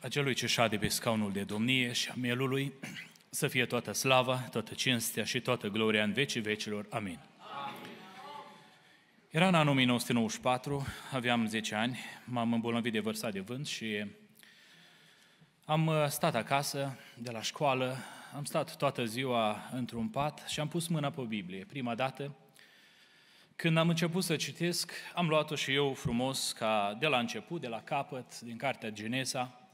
Acelui ce șade pe scaunul de domnie și a mielului, să fie toată slava, toată cinstea și toată gloria în vecii vecilor. Amin. Era în anul 1994, aveam 10 ani, m-am îmbolnăvit de vărsat de vânt și am uh, stat acasă de la școală, am stat toată ziua într-un pat și am pus mâna pe Biblie. Prima dată, când am început să citesc, am luat-o și eu frumos, ca de la început, de la capăt, din cartea Genesa.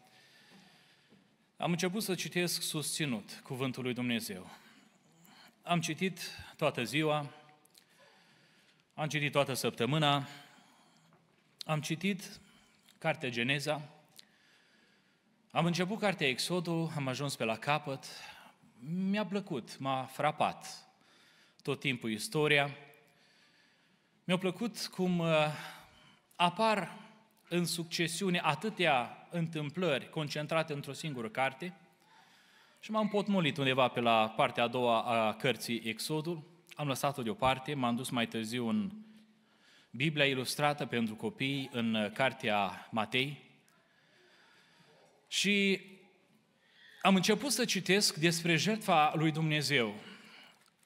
Am început să citesc susținut Cuvântul lui Dumnezeu. Am citit toată ziua, am citit toată săptămâna, am citit cartea Geneza, am început cartea Exodul, am ajuns pe la capăt, mi-a plăcut, m-a frapat tot timpul istoria. Mi-a plăcut cum uh, apar în succesiune atâtea întâmplări concentrate într-o singură carte și m-am potmolit undeva pe la partea a doua a cărții Exodul, am lăsat-o deoparte, m-am dus mai târziu în Biblia ilustrată pentru copii, în cartea Matei și am început să citesc despre jertfa lui Dumnezeu.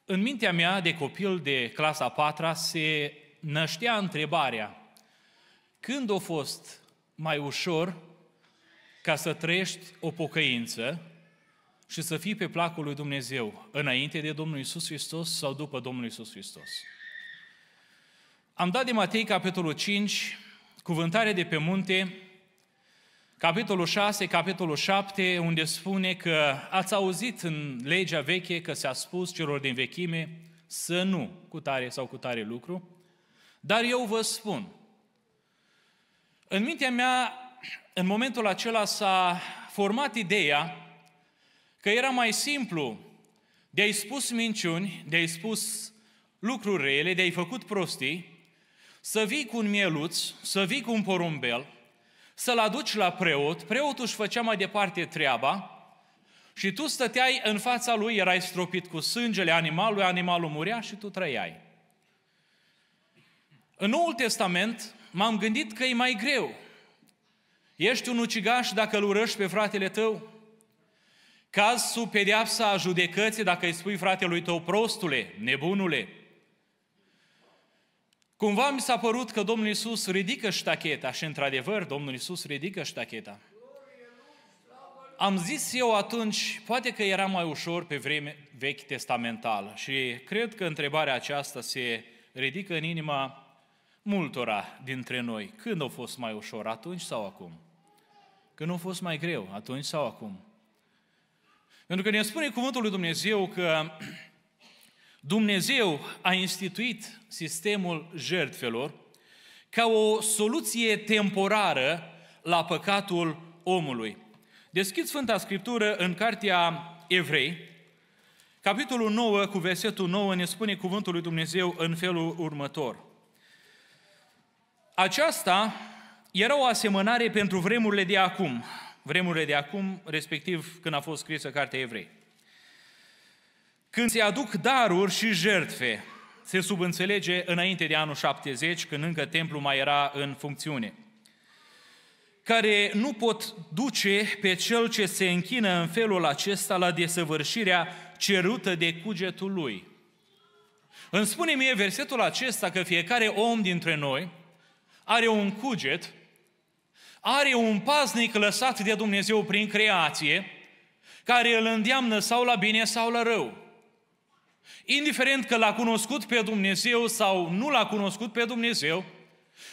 În mintea mea de copil de clasa 4 se năștea întrebarea când a fost mai ușor ca să trăiești o pocăință și să fii pe placul lui Dumnezeu înainte de Domnul Isus Hristos sau după Domnul Isus Hristos. Am dat de Matei capitolul 5, cuvântare de pe munte, capitolul 6, capitolul 7, unde spune că ați auzit în legea veche că s-a spus celor din vechime să nu, cu tare sau cu tare lucru, dar eu vă spun, în mintea mea, în momentul acela s-a format ideea că era mai simplu de a-i spus minciuni, de a-i spus lucruri rele, de a-i făcut prostii, să vii cu un mieluț, să vii cu un porumbel, să-l aduci la preot, preotul își făcea mai departe treaba și tu stăteai în fața lui, erai stropit cu sângele animalului, animalul murea și tu trăiai. În Noul Testament m-am gândit că e mai greu. Ești un ucigaș dacă îl urăști pe fratele tău? Caz sub pedeapsa judecății dacă îi spui fratelui tău, prostule, nebunule, Cumva mi s-a părut că Domnul Iisus ridică ștacheta și într-adevăr Domnul Iisus ridică ștacheta. Am zis eu atunci, poate că era mai ușor pe vreme vechi testamental și cred că întrebarea aceasta se ridică în inima multora dintre noi. Când a fost mai ușor, atunci sau acum? Când a fost mai greu, atunci sau acum? Pentru că ne spune cuvântul lui Dumnezeu că Dumnezeu a instituit sistemul jertfelor ca o soluție temporară la păcatul omului. Deschid Sfânta Scriptură în Cartea Evrei, capitolul 9 cu versetul 9 ne spune cuvântul lui Dumnezeu în felul următor. Aceasta era o asemănare pentru vremurile de acum, vremurile de acum, respectiv când a fost scrisă Cartea Evrei. Când se aduc daruri și jertfe, se subînțelege înainte de anul 70, când încă templul mai era în funcțiune, care nu pot duce pe cel ce se închină în felul acesta la desăvârșirea cerută de cugetul lui. Îmi spune mie versetul acesta că fiecare om dintre noi are un cuget, are un paznic lăsat de Dumnezeu prin creație, care îl îndeamnă sau la bine sau la rău. Indiferent că l-a cunoscut pe Dumnezeu sau nu l-a cunoscut pe Dumnezeu,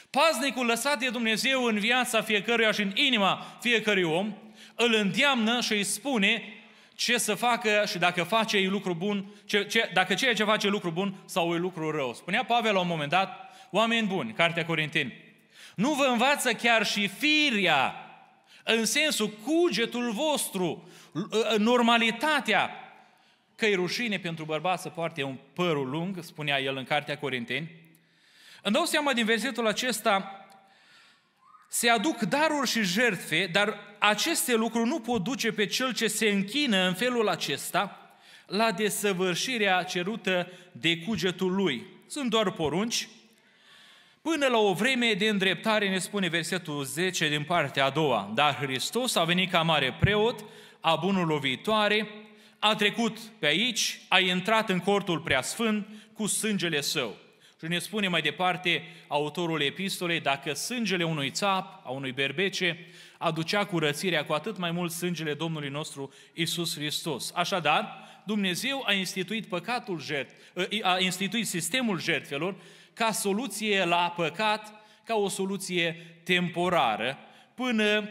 paznicul lăsat de Dumnezeu în viața fiecăruia și în inima fiecărui om, îl îndeamnă și îi spune ce să facă și dacă face ei lucru bun, ce, ce, dacă ceea ce face lucru bun sau e lucru rău. Spunea Pavel la un moment dat, oameni buni, Cartea Corinteni, nu vă învață chiar și firia, în sensul cugetul vostru, normalitatea, că e rușine pentru bărbat să poarte un părul lung, spunea el în Cartea Corinteni. Îmi dau seama din versetul acesta, se aduc daruri și jertfe, dar aceste lucruri nu pot duce pe cel ce se închină în felul acesta la desăvârșirea cerută de cugetul lui. Sunt doar porunci, Până la o vreme de îndreptare, ne spune versetul 10 din partea a doua. Dar Hristos a venit ca mare preot a bunurilor viitoare, a trecut pe aici, a intrat în cortul preasfânt cu sângele său. Și ne spune mai departe autorul epistolei, dacă sângele unui țap, a unui berbece, aducea curățirea cu atât mai mult sângele Domnului nostru Isus Hristos. Așadar, Dumnezeu a instituit păcatul jert, ă, a instituit sistemul jertfelor ca soluție la păcat, ca o soluție temporară, până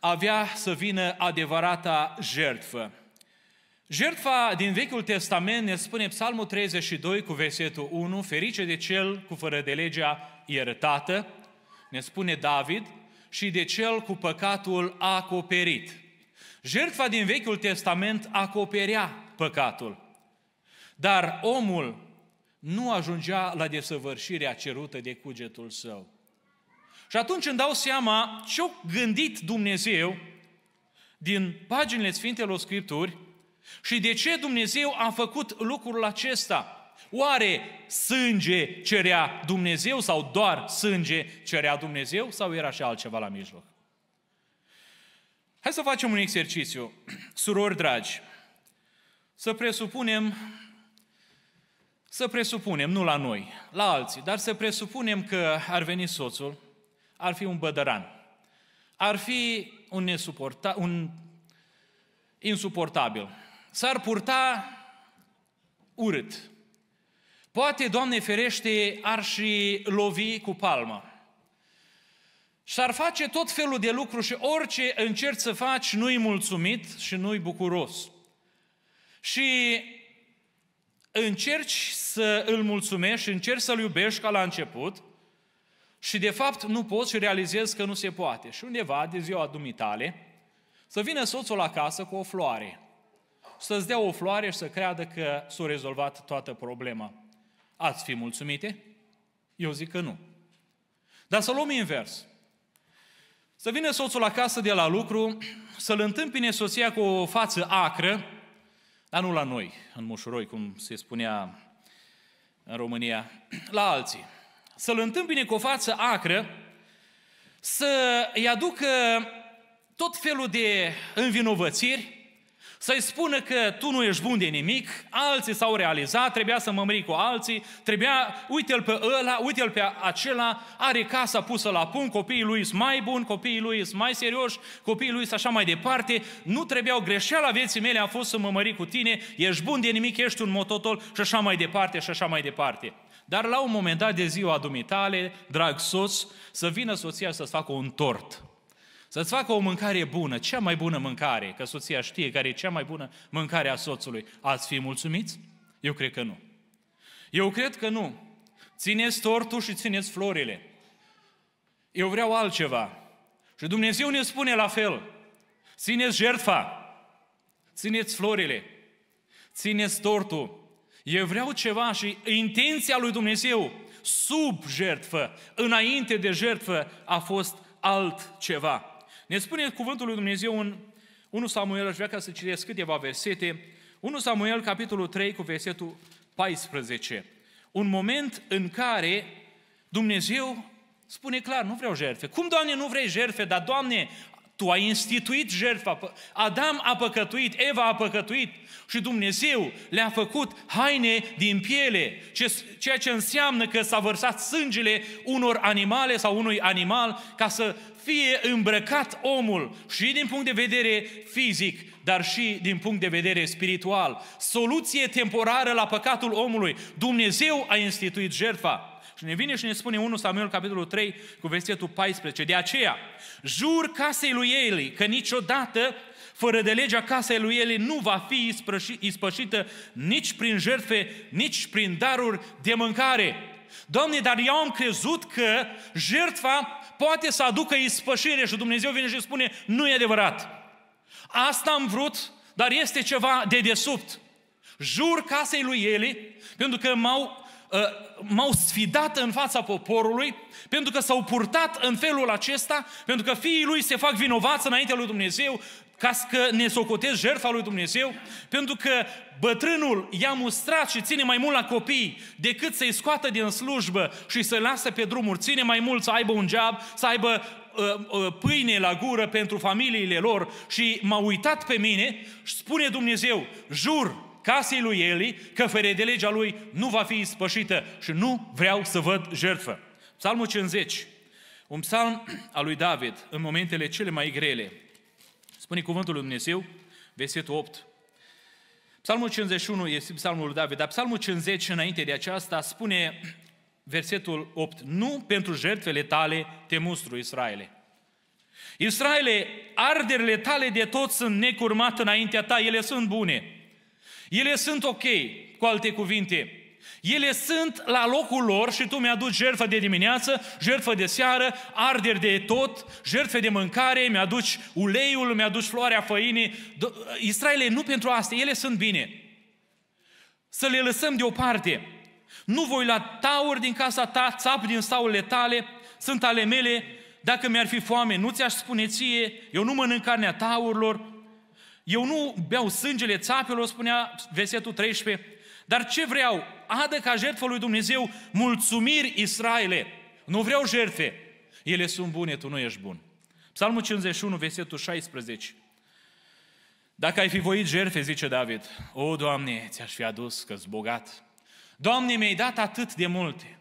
avea să vină adevărata jertfă. Jertfa din Vechiul Testament ne spune Psalmul 32 cu versetul 1, ferice de cel cu fără de legea iertată, ne spune David, și de cel cu păcatul acoperit. Jertfa din Vechiul Testament acoperea păcatul, dar omul nu ajungea la desăvârșirea cerută de cugetul său. Și atunci îmi dau seama ce-a gândit Dumnezeu din paginile Sfintelor Scripturi și de ce Dumnezeu a făcut lucrul acesta? Oare sânge cerea Dumnezeu sau doar sânge cerea Dumnezeu sau era și altceva la mijloc? Hai să facem un exercițiu. Surori dragi, să presupunem, să presupunem, nu la noi, la alții, dar să presupunem că ar veni soțul, ar fi un bădăran, ar fi un, un insuportabil, s-ar purta urât. Poate, Doamne ferește, ar și lovi cu palma. Și ar face tot felul de lucruri și orice încerci să faci, nu-i mulțumit și nu-i bucuros. Și încerci să îl mulțumești, încerci să-l iubești ca la început și de fapt nu poți și realizezi că nu se poate. Și undeva, de ziua dumitale, să vină soțul acasă cu o floare să-ți dea o floare și să creadă că s-a rezolvat toată problema. Ați fi mulțumite? Eu zic că nu. Dar să luăm invers. Să vină soțul acasă de la lucru, să-l întâmpine soția cu o față acră, dar nu la noi, în mușuroi, cum se spunea în România, la alții. Să-l întâmpine cu o față acră, să-i aducă tot felul de învinovățiri, să-i spună că tu nu ești bun de nimic, alții s-au realizat, trebuia să mă mări cu alții, trebuia, uite-l pe ăla, uite-l pe acela, are casa pusă la punct, copiii lui sunt mai buni, copiii lui sunt mai serioși, copiii lui sunt așa mai departe, nu trebuiau greșeala vieții mele a fost să mă mări cu tine, ești bun de nimic, ești un mototol și așa mai departe și așa mai departe. Dar la un moment dat de ziua dumitale, drag soț, să vină soția să-ți facă un tort. Să-ți facă o mâncare bună, cea mai bună mâncare, că soția știe care e cea mai bună mâncare a soțului. Ați fi mulțumiți? Eu cred că nu. Eu cred că nu. Țineți tortul și țineți florile. Eu vreau altceva. Și Dumnezeu ne spune la fel. Țineți jertfa, țineți florile, țineți tortul. Eu vreau ceva și intenția lui Dumnezeu sub jertfă, înainte de jertfă, a fost altceva. Ne spune cuvântul lui Dumnezeu în 1 Samuel, aș vrea ca să citesc câteva versete, 1 Samuel, capitolul 3, cu versetul 14. Un moment în care Dumnezeu spune clar, nu vreau jertfe. Cum, Doamne, nu vrei jertfe? Dar, Doamne, Tu ai instituit jertfa. Adam a păcătuit, Eva a păcătuit și Dumnezeu le-a făcut haine din piele, ceea ce înseamnă că s-a vărsat sângele unor animale sau unui animal ca să fie îmbrăcat omul și din punct de vedere fizic, dar și din punct de vedere spiritual. Soluție temporară la păcatul omului. Dumnezeu a instituit jertfa. Și ne vine și ne spune 1 Samuel capitolul 3 cu versetul 14. De aceea, jur casei lui Eli că niciodată fără de legea casei lui Eli nu va fi ispășită nici prin jertfe, nici prin daruri de mâncare. Doamne, dar eu am crezut că jertfa poate să aducă ispășire și Dumnezeu vine și spune, nu e adevărat. Asta am vrut, dar este ceva de desubt. Jur casei lui Eli, pentru că m-au, ă, m-au sfidat în fața poporului, pentru că s-au purtat în felul acesta, pentru că fiii lui se fac vinovați înaintea lui Dumnezeu, ca să ne socotez jertfa lui Dumnezeu, pentru că bătrânul i-a mustrat și ține mai mult la copii decât să-i scoată din slujbă și să-i lasă pe drumuri. Ține mai mult să aibă un geab, să aibă uh, uh, pâine la gură pentru familiile lor și m-a uitat pe mine și spune Dumnezeu, jur casei lui Eli că fără de legea lui nu va fi ispășită și nu vreau să văd jertfă. Psalmul 50, un psalm al lui David în momentele cele mai grele, Spune cuvântul lui Dumnezeu, versetul 8. Psalmul 51 este psalmul lui David, dar psalmul 50 înainte de aceasta spune versetul 8. Nu pentru jertfele tale te mustru, Israele. Israele, arderile tale de tot sunt necurmate înaintea ta, ele sunt bune. Ele sunt ok, cu alte cuvinte. Ele sunt la locul lor și tu mi-aduci jertfă de dimineață, jertfă de seară, arderi de tot, jertfe de mâncare, mi-aduci uleiul, mi-aduci floarea făinii. Israele nu pentru asta, ele sunt bine. Să le lăsăm deoparte. Nu voi la tauri din casa ta, țap din staulele tale, sunt ale mele, dacă mi-ar fi foame, nu ți-aș spune ție, eu nu mănânc carnea taurilor, eu nu beau sângele țapilor, spunea versetul 13, dar ce vreau? adă ca jertfă lui Dumnezeu mulțumiri Israele. Nu vreau jertfe. Ele sunt bune, tu nu ești bun. Psalmul 51, versetul 16. Dacă ai fi voit jertfe, zice David, O, Doamne, ți-aș fi adus că bogat. Doamne, mi-ai dat atât de multe.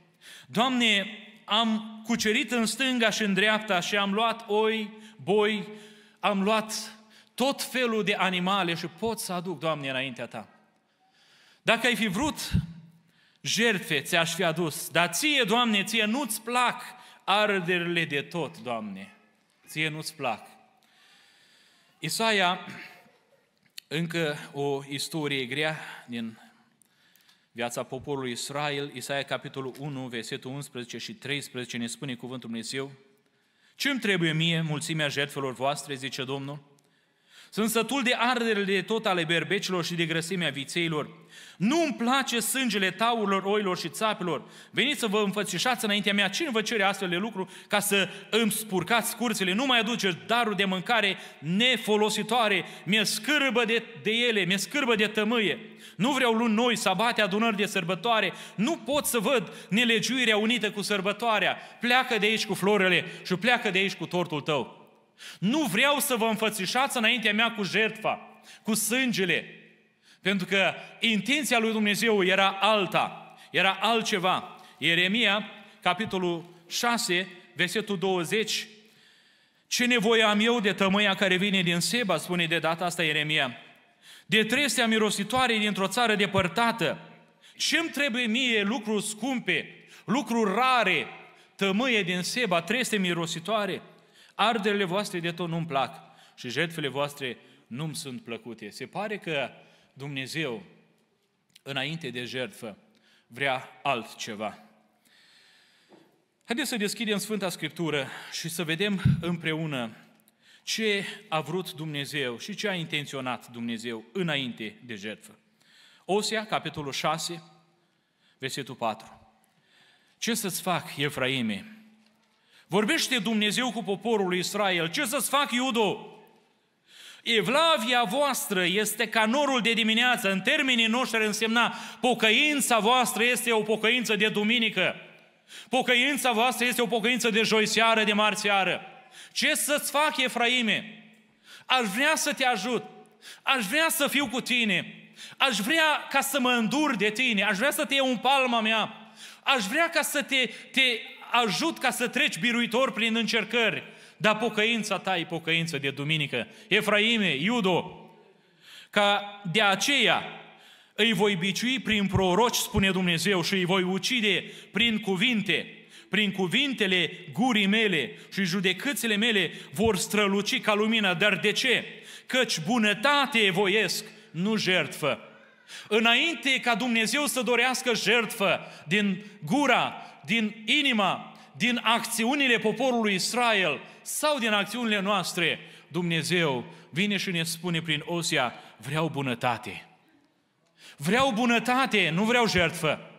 Doamne, am cucerit în stânga și în dreapta și am luat oi, boi, am luat tot felul de animale și pot să aduc, Doamne, înaintea Ta. Dacă ai fi vrut, jertfe ți-aș fi adus, dar ție, Doamne, ție nu-ți plac arderile de tot, Doamne. Ție nu-ți plac. Isaia, încă o istorie grea din viața poporului Israel, Isaia capitolul 1, versetul 11 și 13, ne spune cuvântul Dumnezeu, ce îmi trebuie mie mulțimea jertfelor voastre, zice Domnul, sunt sătul de de tot ale berbecilor și de grăsimea vițeilor. Nu îmi place sângele taurilor, oilor și țapilor. Veniți să vă înfățișați înaintea mea. Cine vă cere astfel de lucru ca să îmi spurcați curțile? Nu mai aduce darul de mâncare nefolositoare. Mi-e scârbă de, de ele, mi-e scârbă de tămâie. Nu vreau luni noi, sabate, adunări de sărbătoare. Nu pot să văd nelegiuirea unită cu sărbătoarea. Pleacă de aici cu florele și pleacă de aici cu tortul tău. Nu vreau să vă înfățișați înaintea mea cu jertfa, cu sângele. Pentru că intenția lui Dumnezeu era alta, era altceva. Ieremia, capitolul 6, versetul 20, ce nevoie am eu de tămâia care vine din Seba, spune de data asta Ieremia. De trestea mirositoare dintr-o țară depărtată. ce îmi trebuie mie lucruri scumpe, lucruri rare, tămâie din Seba, treste mirositoare? Arderile voastre de tot nu-mi plac și jertfele voastre nu-mi sunt plăcute. Se pare că Dumnezeu, înainte de jertfă, vrea altceva. Haideți să deschidem Sfânta Scriptură și să vedem împreună ce a vrut Dumnezeu și ce a intenționat Dumnezeu înainte de jertfă. Osea, capitolul 6, versetul 4. Ce să-ți fac, Efraime, Vorbește Dumnezeu cu poporul lui Israel. Ce să-ți fac, Iudo? Evlavia voastră este ca norul de dimineață. În termenii noștri însemna pocăința voastră este o pocăință de duminică. Pocăința voastră este o pocăință de joi seară, de marți seară. Ce să-ți fac, Efraime? Aș vrea să te ajut. Aș vrea să fiu cu tine. Aș vrea ca să mă îndur de tine. Aș vrea să te iau în palma mea. Aș vrea ca să te, te ajut ca să treci biruitor prin încercări, dar pocăința ta e pocăință de duminică. Efraime, Iudo, ca de aceea îi voi biciui prin proroci, spune Dumnezeu, și îi voi ucide prin cuvinte, prin cuvintele gurii mele și judecățile mele vor străluci ca lumina. Dar de ce? Căci bunătate voiesc, nu jertfă. Înainte ca Dumnezeu să dorească jertfă din gura din inima, din acțiunile poporului Israel sau din acțiunile noastre, Dumnezeu vine și ne spune prin Osia, vreau bunătate. Vreau bunătate, nu vreau jertfă.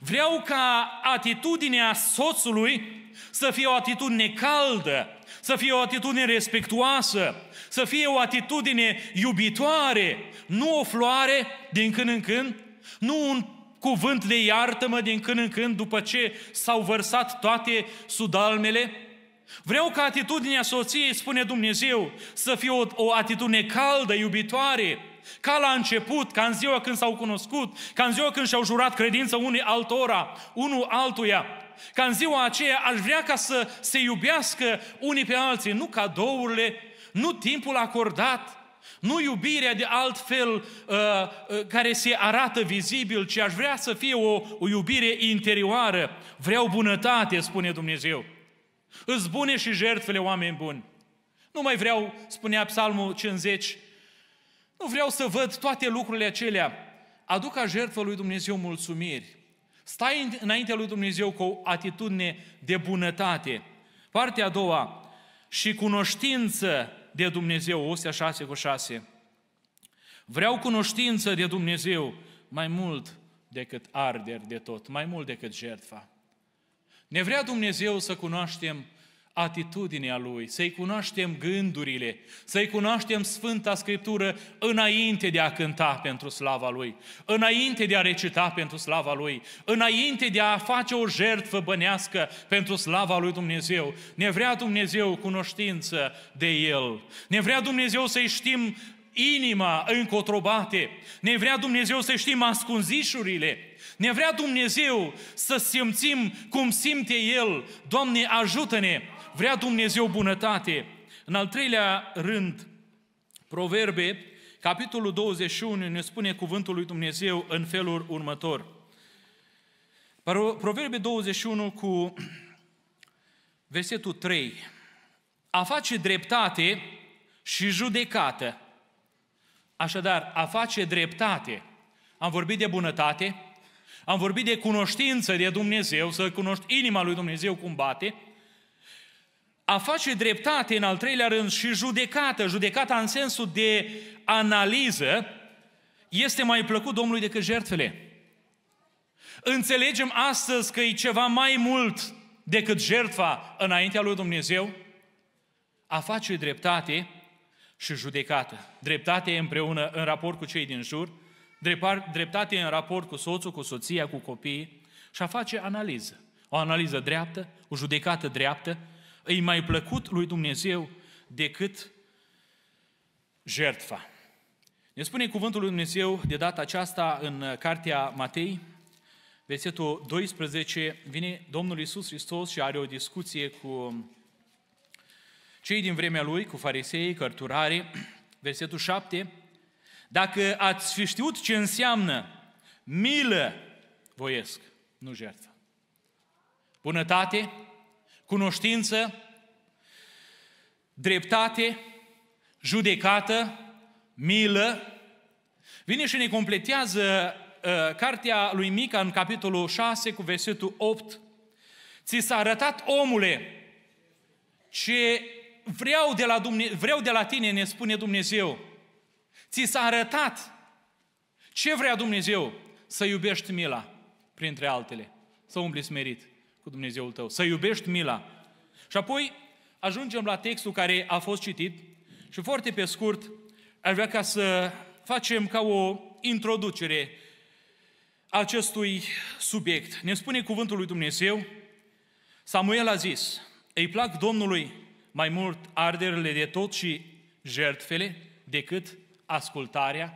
Vreau ca atitudinea soțului să fie o atitudine caldă, să fie o atitudine respectuoasă, să fie o atitudine iubitoare, nu o floare din când în când, nu un cuvânt de iartă-mă din când în când după ce s-au vărsat toate sudalmele? Vreau ca atitudinea soției, spune Dumnezeu, să fie o, o atitudine caldă, iubitoare, ca la început, ca în ziua când s-au cunoscut, ca în ziua când și-au jurat credință unii altora, unul altuia, ca în ziua aceea aș vrea ca să se iubească unii pe alții, nu cadourile, nu timpul acordat, nu iubirea de altfel uh, uh, care se arată vizibil, ci aș vrea să fie o, o iubire interioară. Vreau bunătate, spune Dumnezeu. Îți bune și jertfele oameni buni. Nu mai vreau, spunea Psalmul 50, nu vreau să văd toate lucrurile acelea. Aduc a jertfă lui Dumnezeu mulțumiri. Stai înaintea lui Dumnezeu cu o atitudine de bunătate. Partea a doua, și cunoștință de Dumnezeu, Osea 6 cu 6. Vreau cunoștință de Dumnezeu mai mult decât arder de tot, mai mult decât jertfa. Ne vrea Dumnezeu să cunoaștem atitudinea Lui, să-i cunoaștem gândurile, să-i cunoaștem Sfânta Scriptură înainte de a cânta pentru slava Lui, înainte de a recita pentru slava Lui, înainte de a face o jertfă bănească pentru slava Lui Dumnezeu. Ne vrea Dumnezeu cunoștință de El. Ne vrea Dumnezeu să-i știm inima încotrobate. Ne vrea Dumnezeu să știm ascunzișurile. Ne vrea Dumnezeu să simțim cum simte El. Doamne, ajută-ne vrea Dumnezeu bunătate. În al treilea rând, Proverbe, capitolul 21, ne spune cuvântul lui Dumnezeu în felul următor. Proverbe 21 cu versetul 3. A face dreptate și judecată. Așadar, a face dreptate. Am vorbit de bunătate, am vorbit de cunoștință de Dumnezeu, să cunoști inima lui Dumnezeu cum bate – a face dreptate, în al treilea rând, și judecată, judecata în sensul de analiză, este mai plăcut Domnului decât jertfele. Înțelegem astăzi că e ceva mai mult decât jertfa înaintea lui Dumnezeu? A face dreptate și judecată. Dreptate împreună în raport cu cei din jur, dreptate în raport cu soțul, cu soția, cu copiii și a face analiză. O analiză dreaptă, o judecată dreaptă, îi mai plăcut lui Dumnezeu decât jertfa. Ne spune cuvântul lui Dumnezeu de data aceasta în cartea Matei, versetul 12, vine Domnul Isus Hristos și are o discuție cu cei din vremea lui, cu farisei, cărturare, versetul 7, dacă ați fi știut ce înseamnă milă voiesc, nu jertfă, bunătate, cunoștință, dreptate, judecată, milă. Vine și ne completează uh, cartea lui Mica în capitolul 6 cu versetul 8. Ți s-a arătat, omule, ce vreau de la, Dumne- vreau de la tine, ne spune Dumnezeu. Ți s-a arătat ce vrea Dumnezeu? Să iubești mila, printre altele, să umbli smerit cu Dumnezeul tău, să iubești mila. Și apoi ajungem la textul care a fost citit și foarte pe scurt aș vrea ca să facem ca o introducere acestui subiect. Ne spune cuvântul lui Dumnezeu, Samuel a zis, îi plac Domnului mai mult arderile de tot și jertfele decât ascultarea.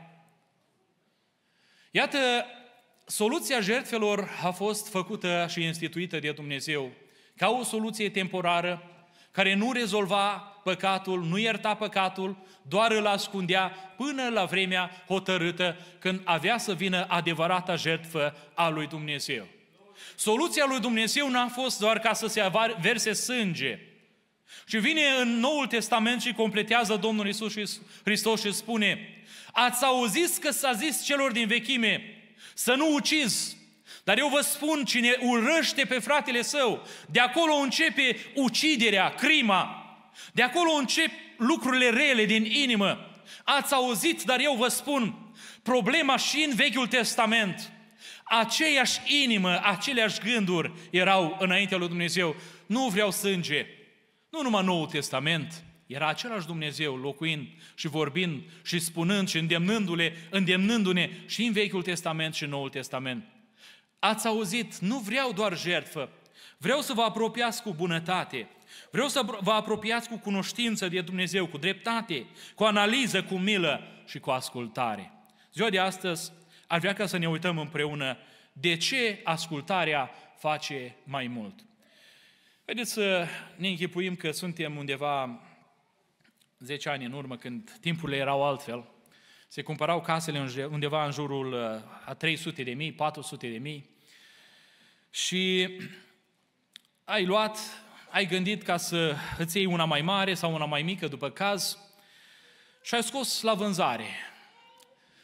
Iată Soluția jertfelor a fost făcută și instituită de Dumnezeu ca o soluție temporară care nu rezolva păcatul, nu ierta păcatul, doar îl ascundea până la vremea hotărâtă când avea să vină adevărata jertfă a lui Dumnezeu. Soluția lui Dumnezeu n-a fost doar ca să se verse sânge. Și vine în Noul Testament și completează Domnul Isus Hristos și spune, ați auzit că s-a zis celor din vechime, să nu ucizi. Dar eu vă spun, cine urăște pe fratele său, de acolo începe uciderea, crima, de acolo încep lucrurile rele din inimă. Ați auzit, dar eu vă spun, problema și în Vechiul Testament, aceeași inimă, aceleași gânduri erau înaintea lui Dumnezeu. Nu vreau sânge. Nu numai Noul Testament, era același Dumnezeu locuind și vorbind și spunând și îndemnându-le, îndemnându-ne și în Vechiul Testament și în Noul Testament. Ați auzit, nu vreau doar jertfă, vreau să vă apropiați cu bunătate, vreau să vă apropiați cu cunoștință de Dumnezeu, cu dreptate, cu analiză, cu milă și cu ascultare. Ziua de astăzi ar vrea ca să ne uităm împreună de ce ascultarea face mai mult. Haideți să ne închipuim că suntem undeva 10 ani în urmă, când timpurile erau altfel, se cumpărau casele undeva în jurul uh, a 300 de mii, 400 de mii și ai luat, ai gândit ca să îți iei una mai mare sau una mai mică după caz și ai scos la vânzare.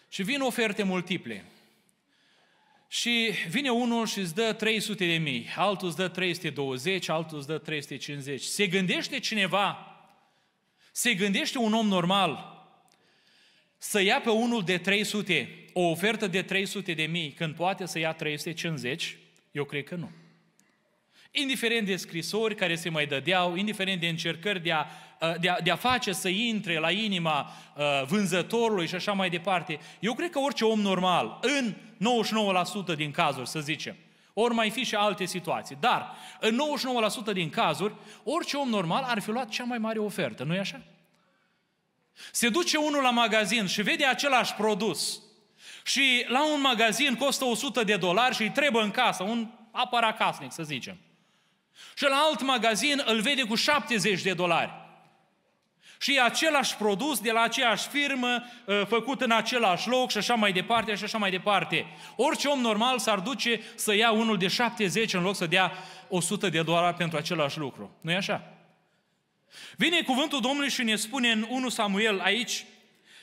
Și vin oferte multiple. Și vine unul și îți dă 300 de mii, altul îți dă 320, altul îți dă 350. Se gândește cineva se gândește un om normal să ia pe unul de 300, o ofertă de 300 de mii, când poate să ia 350? Eu cred că nu. Indiferent de scrisori care se mai dădeau, indiferent de încercări de a, uh, de a, de a face să intre la inima uh, vânzătorului și așa mai departe, eu cred că orice om normal, în 99% din cazuri, să zicem, ori mai fi și alte situații. Dar, în 99% din cazuri, orice om normal ar fi luat cea mai mare ofertă, nu-i așa? Se duce unul la magazin și vede același produs și la un magazin costă 100 de dolari și îi trebuie în casă, un aparat casnic, să zicem. Și la alt magazin îl vede cu 70 de dolari. Și e același produs de la aceeași firmă, ă, făcut în același loc și așa mai departe și așa mai departe. Orice om normal s-ar duce să ia unul de 70 în loc să dea 100 de dolari pentru același lucru. nu e așa? Vine cuvântul Domnului și ne spune în 1 Samuel aici,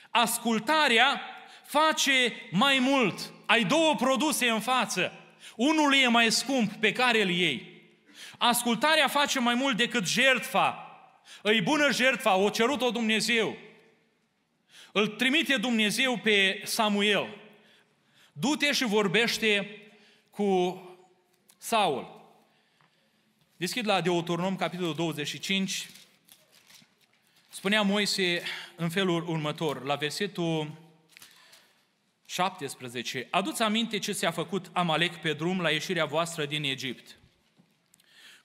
ascultarea face mai mult. Ai două produse în față. Unul e mai scump pe care îl iei. Ascultarea face mai mult decât jertfa îi bună jertfa, o cerut-o Dumnezeu. Îl trimite Dumnezeu pe Samuel. Du-te și vorbește cu Saul. Deschid la Deuteronom, capitolul 25. Spunea Moise în felul următor, la versetul 17. Aduți aminte ce s a făcut Amalek pe drum la ieșirea voastră din Egipt.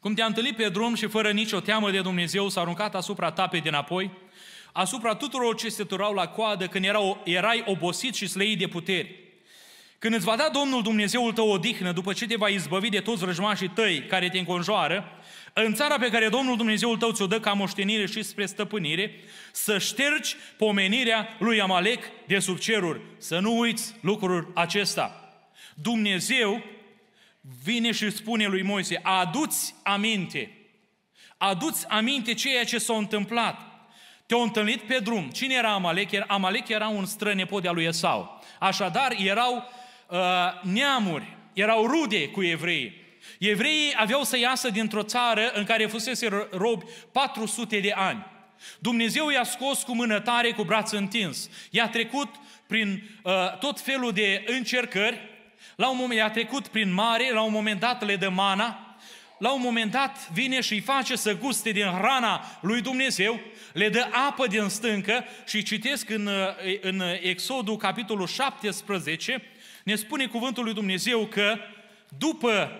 Cum te-a întâlnit pe drum și fără nicio teamă de Dumnezeu s-a aruncat asupra ta pe dinapoi, asupra tuturor ce se turau la coadă când erau, erai obosit și sleit de puteri. Când îți va da Domnul Dumnezeul tău odihnă, după ce te va izbăvi de toți vrăjmașii tăi care te înconjoară, în țara pe care Domnul Dumnezeul tău ți-o dă ca moștenire și spre stăpânire, să ștergi pomenirea lui Amalek de sub ceruri. Să nu uiți lucrul acesta. Dumnezeu vine și spune lui Moise, aduți aminte, aduți aminte ceea ce s-a întâmplat. Te-au întâlnit pe drum. Cine era Amalek? Amalek era un de al lui Esau. Așadar, erau uh, neamuri, erau rude cu evrei. Evreii aveau să iasă dintr-o țară în care fusese robi 400 de ani. Dumnezeu i-a scos cu mână tare, cu braț întins. I-a trecut prin uh, tot felul de încercări, la un moment dat a trecut prin mare, la un moment dat le dă mana, la un moment dat vine și îi face să guste din hrana lui Dumnezeu, le dă apă din stâncă și citesc în, în Exodul capitolul 17, ne spune cuvântul lui Dumnezeu că după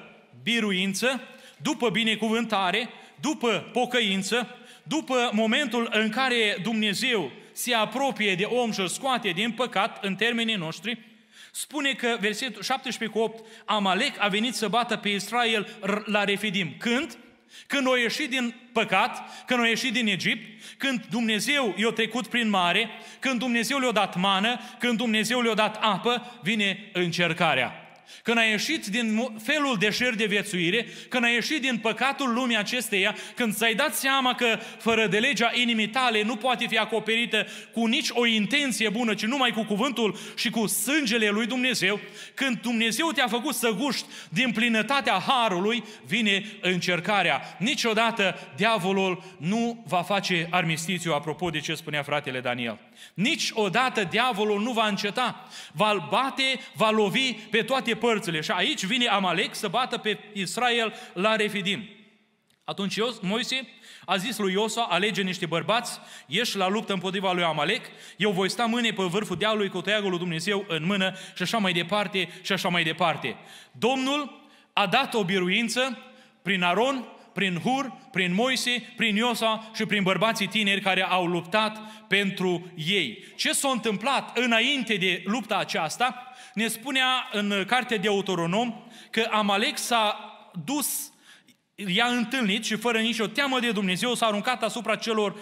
biruință, după binecuvântare, după pocăință, după momentul în care Dumnezeu se apropie de om și îl scoate din păcat, în termenii noștri, spune că versetul 17 cu 8, Amalek a venit să bată pe Israel la Refidim. Când? Când o ieși din păcat, când o ieși din Egipt, când Dumnezeu i-a trecut prin mare, când Dumnezeu le-a dat mană, când Dumnezeu le-a dat apă, vine încercarea când ai ieșit din felul deșert de viețuire, când ai ieșit din păcatul lumii acesteia, când ți-ai dat seama că fără de legea inimii tale nu poate fi acoperită cu nici o intenție bună, ci numai cu cuvântul și cu sângele lui Dumnezeu, când Dumnezeu te-a făcut să guști din plinătatea harului, vine încercarea. Niciodată diavolul nu va face armistițiu, apropo de ce spunea fratele Daniel. Niciodată diavolul nu va înceta. va bate, va lovi pe toate părțile. Și aici vine Amalek să bată pe Israel la Refidim. Atunci Moise a zis lui Iosua, alege niște bărbați, ieși la luptă împotriva lui Amalek, eu voi sta mâine pe vârful dealului cu toiagul lui Dumnezeu în mână și așa mai departe și așa mai departe. Domnul a dat o biruință prin Aron prin Hur, prin Moise, prin Iosa și prin bărbații tineri care au luptat pentru ei. Ce s-a întâmplat înainte de lupta aceasta? Ne spunea în cartea autoronom că Amalek s-a dus, i-a întâlnit și fără nicio teamă de Dumnezeu s-a aruncat asupra celor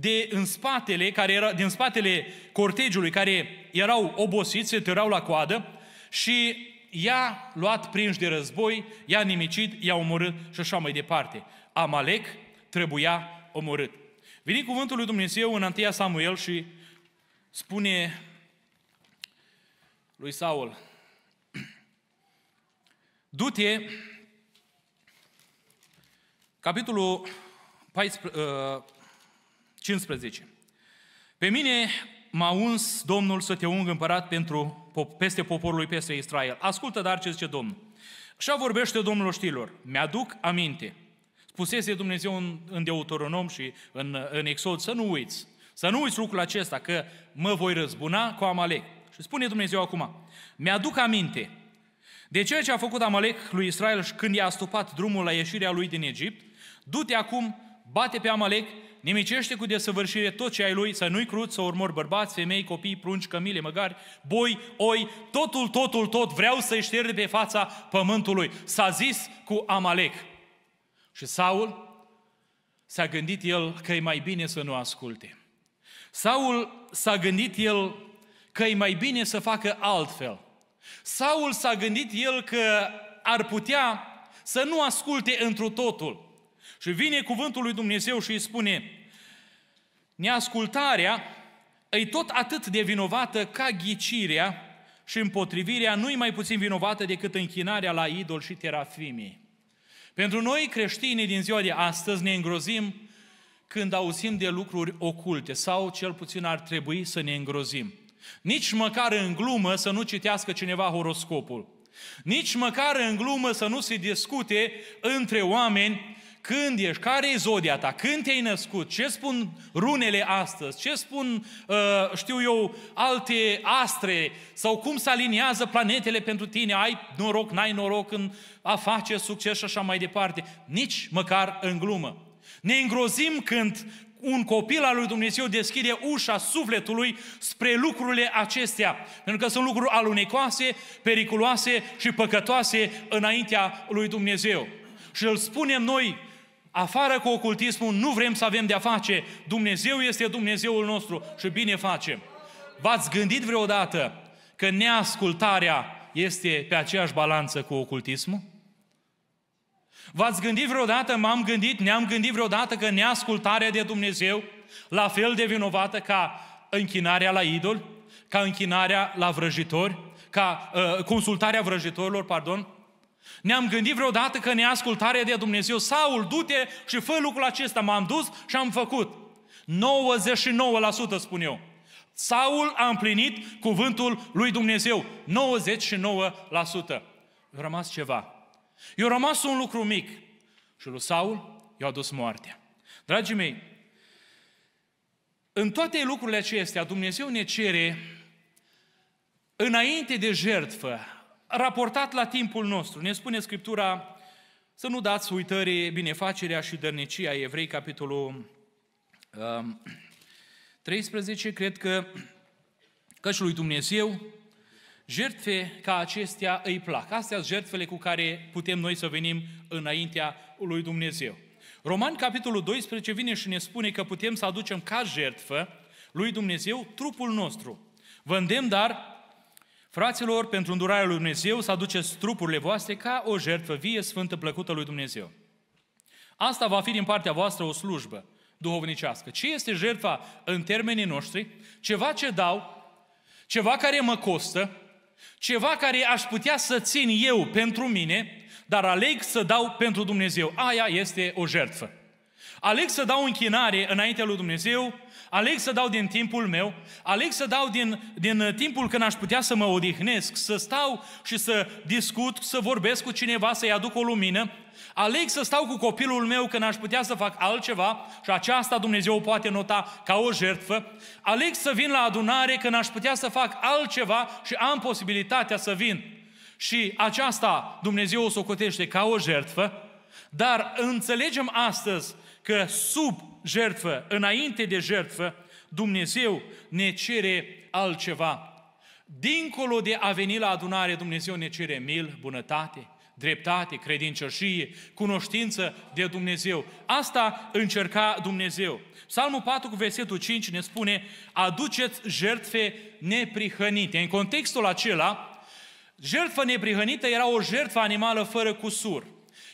de în spatele, care era, din spatele cortegiului, care erau obosiți, se tărau la coadă și i-a luat prinși de război, i-a nimicit, i-a omorât și așa mai departe. Amalek trebuia omorât. Vine cuvântul lui Dumnezeu în 1 Samuel și spune lui Saul, du-te, capitolul 14, 15, ă, pe mine m-a uns Domnul să te ung împărat pentru peste poporul lui, peste Israel. Ascultă dar ce zice Domnul. Așa vorbește Domnul oștilor, mi-aduc aminte. Spusese Dumnezeu în, în Deuteronom și în, în Exod să nu uiți, să nu uiți lucrul acesta, că mă voi răzbuna cu Amalek. Și spune Dumnezeu acum, mi-aduc aminte de ceea ce a făcut Amalek lui Israel când i-a stupat drumul la ieșirea lui din Egipt, du-te acum, bate pe Amalek nimicește cu desăvârșire tot ce ai lui, să nu-i crut, să urmori bărbați, femei, copii, prunci, cămile, măgari, boi, oi, totul, totul, tot, vreau să-i șterg de pe fața pământului. S-a zis cu Amalek. Și Saul s-a gândit el că e mai bine să nu asculte. Saul s-a gândit el că e mai bine să facă altfel. Saul s-a gândit el că ar putea să nu asculte întru totul. Și vine cuvântul lui Dumnezeu și îi spune, neascultarea îi tot atât de vinovată ca ghicirea și împotrivirea nu-i mai puțin vinovată decât închinarea la idol și terafimii. Pentru noi creștinii din ziua de astăzi ne îngrozim când auzim de lucruri oculte sau cel puțin ar trebui să ne îngrozim. Nici măcar în glumă să nu citească cineva horoscopul. Nici măcar în glumă să nu se discute între oameni când ești, care e zodia ta, când te-ai născut, ce spun runele astăzi, ce spun, uh, știu eu, alte astre sau cum se aliniază planetele pentru tine, ai noroc, n-ai noroc în face succes și așa mai departe. Nici măcar în glumă. Ne îngrozim când un copil al lui Dumnezeu deschide ușa sufletului spre lucrurile acestea. Pentru că sunt lucruri alunecoase, periculoase și păcătoase înaintea lui Dumnezeu. Și îl spunem noi, afară cu ocultismul nu vrem să avem de-a face. Dumnezeu este Dumnezeul nostru și bine facem. V-ați gândit vreodată că neascultarea este pe aceeași balanță cu ocultismul? V-ați gândit vreodată, m-am gândit, ne-am gândit vreodată că neascultarea de Dumnezeu la fel de vinovată ca închinarea la idol, ca închinarea la vrăjitori, ca uh, consultarea vrăjitorilor, pardon, ne-am gândit vreodată că neascultarea de Dumnezeu, Saul, du-te și fă lucrul acesta, m-am dus și am făcut. 99% spun eu. Saul a împlinit cuvântul lui Dumnezeu, 99%. I-a rămas ceva. I-a rămas un lucru mic și lui Saul i-a adus moartea. Dragii mei, în toate lucrurile acestea, Dumnezeu ne cere, înainte de jertfă, raportat la timpul nostru. Ne spune Scriptura să nu dați uitării binefacerea și dărnicia Evrei, capitolul uh, um, 13, cred că căci lui Dumnezeu jertfe ca acestea îi plac. Astea sunt jertfele cu care putem noi să venim înaintea lui Dumnezeu. Roman, capitolul 12, vine și ne spune că putem să aducem ca jertfă lui Dumnezeu trupul nostru. Vândem dar Fraților, pentru îndurarea lui Dumnezeu, să aduceți trupurile voastre ca o jertfă vie, sfântă, plăcută lui Dumnezeu. Asta va fi din partea voastră o slujbă duhovnicească. Ce este jertfa în termenii noștri? Ceva ce dau, ceva care mă costă, ceva care aș putea să țin eu pentru mine, dar aleg să dau pentru Dumnezeu. Aia este o jertfă. Aleg să dau închinare înaintea lui Dumnezeu, aleg să dau din timpul meu, aleg să dau din, din uh, timpul când aș putea să mă odihnesc, să stau și să discut, să vorbesc cu cineva, să-i aduc o lumină, aleg să stau cu copilul meu când aș putea să fac altceva și aceasta Dumnezeu o poate nota ca o jertfă, aleg să vin la adunare când aș putea să fac altceva și am posibilitatea să vin. Și aceasta Dumnezeu o socotește ca o jertfă, dar înțelegem astăzi că sub jertfă, înainte de jertfă, Dumnezeu ne cere altceva. Dincolo de a veni la adunare, Dumnezeu ne cere mil, bunătate, dreptate, credincioșie, cunoștință de Dumnezeu. Asta încerca Dumnezeu. Psalmul 4 cu versetul 5 ne spune, aduceți jertfe neprihănite. În contextul acela, jertfa neprihănită era o jertfă animală fără cusur.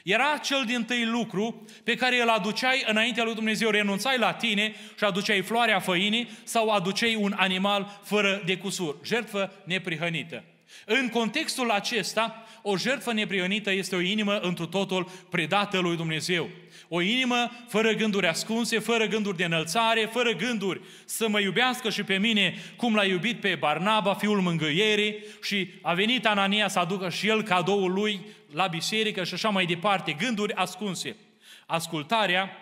Era cel din tâi lucru pe care îl aduceai înaintea lui Dumnezeu. Renunțai la tine și aduceai floarea făinii sau aduceai un animal fără de cusur. Jertfă neprihănită. În contextul acesta, o jertfă neprionită este o inimă întru totul predată lui Dumnezeu. O inimă fără gânduri ascunse, fără gânduri de înălțare, fără gânduri să mă iubească și pe mine cum l-a iubit pe Barnaba, fiul mângâierii, și a venit Anania să aducă și el cadoul lui la biserică și așa mai departe, gânduri ascunse. Ascultarea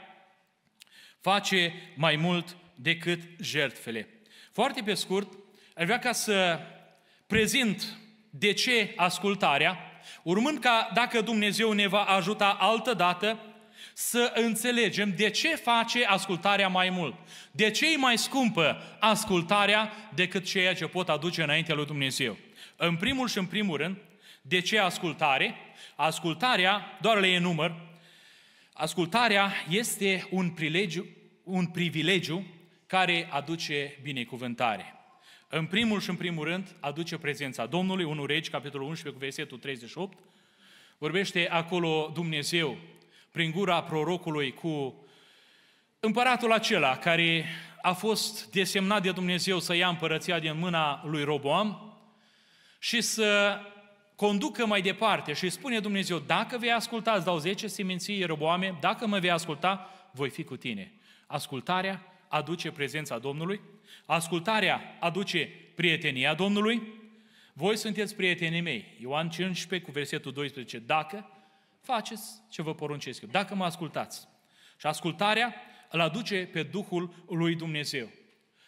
face mai mult decât jertfele. Foarte pe scurt, ar vrea ca să prezint de ce ascultarea, urmând ca dacă Dumnezeu ne va ajuta altă dată să înțelegem de ce face ascultarea mai mult. De ce e mai scumpă ascultarea decât ceea ce pot aduce înaintea lui Dumnezeu? În primul și în primul rând, de ce ascultare? Ascultarea, doar le enumăr, ascultarea este un privilegiu, un privilegiu care aduce binecuvântare. În primul și în primul rând aduce prezența Domnului, 1 Regi, capitolul 11, cu versetul 38, vorbește acolo Dumnezeu prin gura prorocului cu împăratul acela care a fost desemnat de Dumnezeu să ia împărăția din mâna lui Roboam și să conducă mai departe și spune Dumnezeu, dacă vei asculta, îți dau 10 seminții Ieroboame, dacă mă vei asculta, voi fi cu tine. Ascultarea aduce prezența Domnului, ascultarea aduce prietenia Domnului, voi sunteți prietenii mei. Ioan 15 cu versetul 12, dacă faceți ce vă poruncesc eu, dacă mă ascultați. Și ascultarea îl aduce pe Duhul lui Dumnezeu.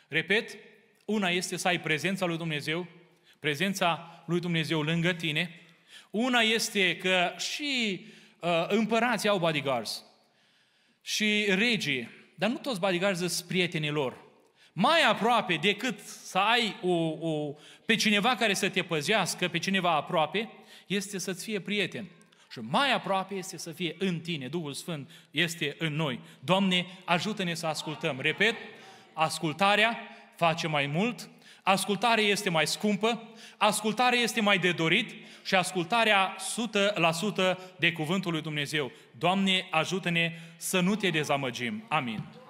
Repet, una este să ai prezența lui Dumnezeu, prezența lui Dumnezeu lângă tine. Una este că și uh, împărații au bodyguards și regii, dar nu toți bodyguards sunt prietenii lor. Mai aproape decât să ai o, o, pe cineva care să te păzească, pe cineva aproape, este să-ți fie prieten. Și mai aproape este să fie în tine. Duhul Sfânt este în noi. Doamne, ajută-ne să ascultăm. Repet, ascultarea face mai mult Ascultarea este mai scumpă, ascultarea este mai de dorit și ascultarea 100% de Cuvântul lui Dumnezeu. Doamne, ajută-ne să nu te dezamăgim. Amin.